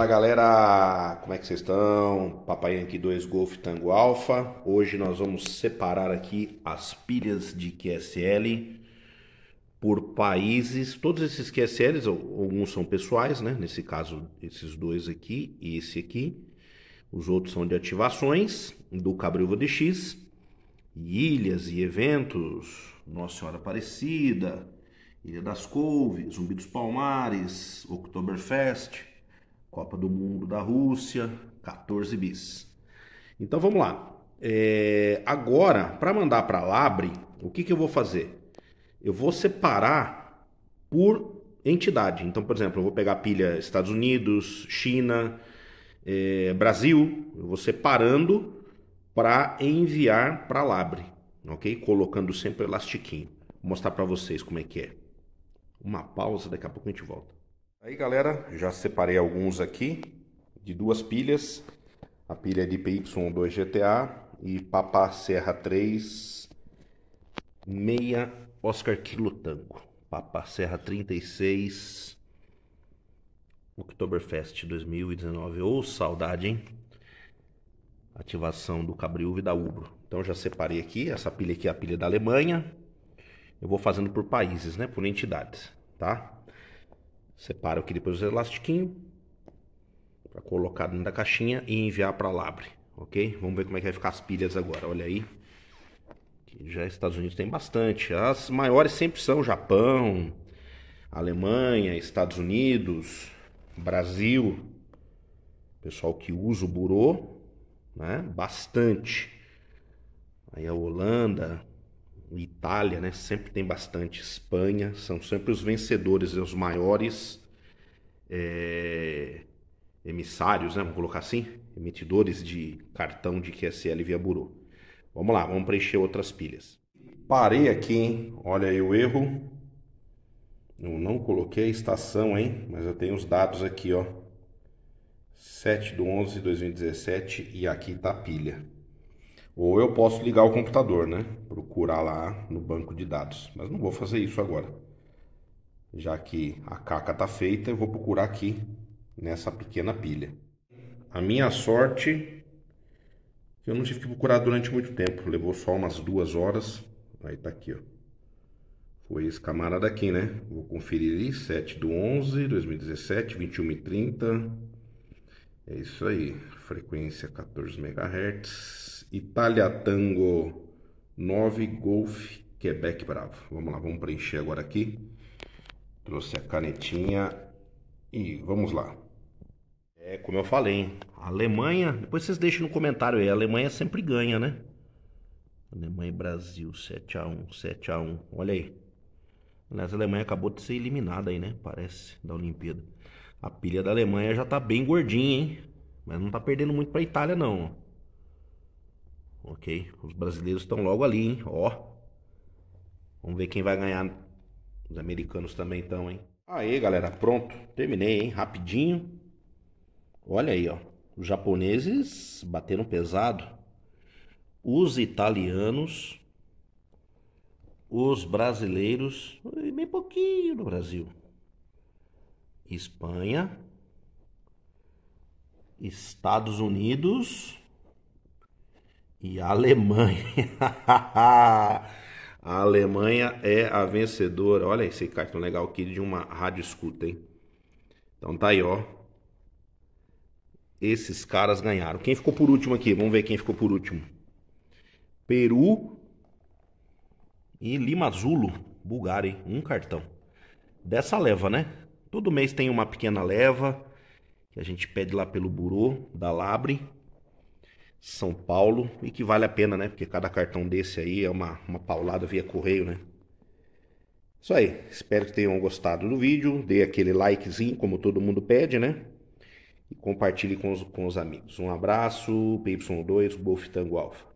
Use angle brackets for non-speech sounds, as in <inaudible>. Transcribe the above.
Fala galera, como é que vocês estão? Papai aqui 2 Golf Tango Alpha. Hoje nós vamos separar aqui as pilhas de QSL por países. Todos esses QSLs, alguns são pessoais, né? Nesse caso, esses dois aqui e esse aqui. Os outros são de ativações do Cabrilva DX, ilhas e eventos, Nossa Senhora Aparecida, Ilha das Couves, Zumbi dos Palmares, Oktoberfest Copa do Mundo da Rússia, 14 bis. Então vamos lá. É, agora, para mandar para Labre, o que, que eu vou fazer? Eu vou separar por entidade. Então, por exemplo, eu vou pegar pilha Estados Unidos, China, é, Brasil. Eu vou separando para enviar para Labre, ok? Colocando sempre o elastiquinho. Vou mostrar para vocês como é que é. Uma pausa, daqui a pouco a gente volta. Aí galera, já separei alguns aqui de duas pilhas. A pilha de PY2GTA e Papá Serra 3 meia Oscar Kilo Tango. Papá Serra 36 Oktoberfest 2019. Ou oh, saudade, hein? Ativação do Cabriúva e da Ubro. Então já separei aqui, essa pilha aqui é a pilha da Alemanha. Eu vou fazendo por países, né? Por entidades, tá? Separo aqui depois os elastiquinhos para colocar dentro da caixinha e enviar para a Labre, ok? Vamos ver como é que vai ficar as pilhas agora, olha aí. Aqui já Estados Unidos tem bastante, as maiores sempre são Japão, Alemanha, Estados Unidos, Brasil. Pessoal que usa o burô, né? Bastante. Aí a Holanda, Itália, né? Sempre tem bastante. Espanha são sempre os vencedores, os maiores é, emissários, né? Vamos colocar assim, emitidores de cartão de QSL via Burô. Vamos lá, vamos preencher outras pilhas. Parei aqui, hein? Olha aí o erro. Eu não coloquei a estação, hein? Mas eu tenho os dados aqui, ó. 7 do 11 de 2017 e aqui tá a pilha. Ou eu posso ligar o computador, né? Procurar lá no banco de dados. Mas não vou fazer isso agora. Já que a caca está feita, eu vou procurar aqui nessa pequena pilha. A minha sorte, eu não tive que procurar durante muito tempo. Levou só umas duas horas. Aí tá aqui, ó. Foi esse camarada aqui, né? Vou conferir ali, 7 do 11, 2017, 21 e 30. É isso aí, frequência 14 MHz. Itália Tango 9 Golf Quebec Bravo. Vamos lá, vamos preencher agora aqui. Trouxe a canetinha e vamos lá. É como eu falei, hein? A Alemanha, depois vocês deixem no comentário aí, a Alemanha sempre ganha, né? Alemanha e Brasil, 7x1, 7x1, olha aí. Aliás, a Alemanha acabou de ser eliminada aí, né? Parece, da Olimpíada. A pilha da Alemanha já tá bem gordinha, hein? Mas não tá perdendo muito pra Itália, não ok? Os brasileiros estão logo ali, hein? Ó. Vamos ver quem vai ganhar. Os americanos também estão, hein? Aí, galera, pronto. Terminei, hein? Rapidinho. Olha aí, ó. Os japoneses bateram pesado. Os italianos. Os brasileiros. Bem pouquinho no Brasil. Espanha. Estados Unidos e a Alemanha. <laughs> a Alemanha é a vencedora. Olha esse cartão legal aqui de uma rádio escuta, hein? Então tá aí, ó. Esses caras ganharam. Quem ficou por último aqui? Vamos ver quem ficou por último. Peru e Limazulo, Bulgária, hein? um cartão. Dessa leva, né? Todo mês tem uma pequena leva que a gente pede lá pelo burô da Labre. São Paulo e que vale a pena, né? Porque cada cartão desse aí é uma, uma paulada via correio, né? Isso aí, espero que tenham gostado do vídeo, dê aquele likezinho como todo mundo pede, né? E compartilhe com os, com os amigos. Um abraço, PY2, Golf Tango Alpha.